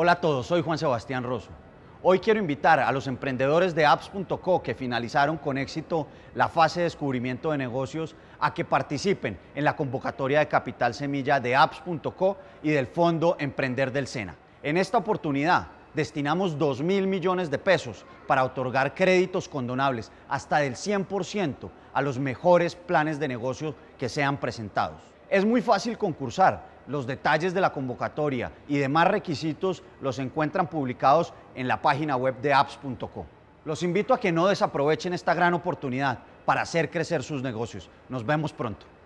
Hola a todos, soy Juan Sebastián Rosso. Hoy quiero invitar a los emprendedores de apps.co que finalizaron con éxito la fase de descubrimiento de negocios a que participen en la convocatoria de capital semilla de apps.co y del Fondo Emprender del SENA. En esta oportunidad destinamos 2 mil millones de pesos para otorgar créditos condonables hasta del 100% a los mejores planes de negocio que sean presentados. Es muy fácil concursar. Los detalles de la convocatoria y demás requisitos los encuentran publicados en la página web de apps.co. Los invito a que no desaprovechen esta gran oportunidad para hacer crecer sus negocios. Nos vemos pronto.